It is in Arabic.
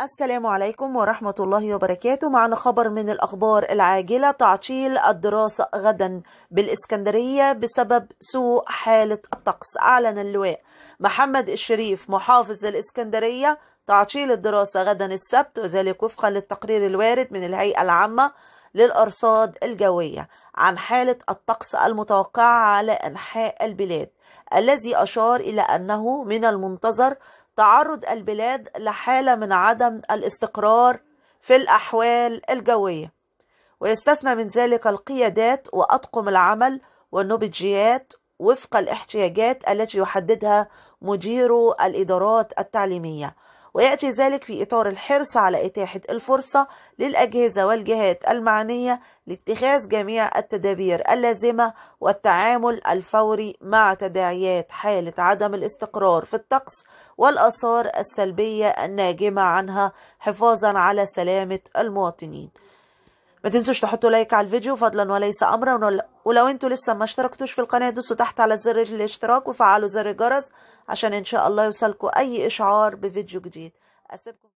السلام عليكم ورحمة الله وبركاته معنا خبر من الأخبار العاجلة تعطيل الدراسة غدا بالإسكندرية بسبب سوء حالة الطقس أعلن اللواء محمد الشريف محافظ الإسكندرية تعطيل الدراسة غدا السبت وذلك وفقا للتقرير الوارد من الهيئة العامة للأرصاد الجوية عن حالة الطقس المتوقعة على أنحاء البلاد الذي أشار إلى أنه من المنتظر تعرض البلاد لحالة من عدم الاستقرار في الأحوال الجوية ويستثنى من ذلك القيادات وأطقم العمل والنبجيات وفق الاحتياجات التي يحددها مدير الإدارات التعليمية ويأتي ذلك في إطار الحرص على إتاحة الفرصة للأجهزة والجهات المعنية لاتخاذ جميع التدابير اللازمة والتعامل الفوري مع تداعيات حالة عدم الاستقرار في الطقس والآثار السلبية الناجمة عنها حفاظا على سلامة المواطنين ما تنسوش تحطوا لايك على الفيديو فضلا وليس امرا ولو انتوا لسه ما اشتركتوش في القناه دوسوا تحت على زر الاشتراك وفعلوا زر الجرس عشان ان شاء الله يوصلكم اي اشعار بفيديو جديد اسيبكم